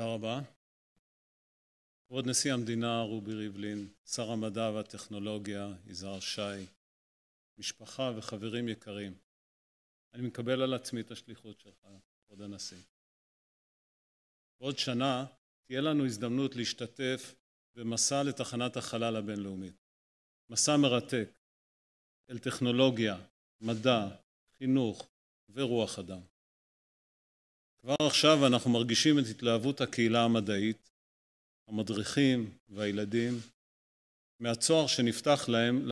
תודה רבה. כבוד נשיא המדינה רובי ריבלין, שר המדע והטכנולוגיה יזהר שי, משפחה וחברים יקרים, אני מקבל על עצמי את השליחות שלך, כבוד הנשיא. בעוד שנה תהיה לנו הזדמנות להשתתף במסע לתחנת החלל הבינלאומית. מסע מרתק אל טכנולוגיה, מדע, חינוך ורוח אדם. כבר עכשיו אנחנו מרגישים את התלהבות הקהילה המדעית, המדריכים והילדים, מהצוהר שנפתח להם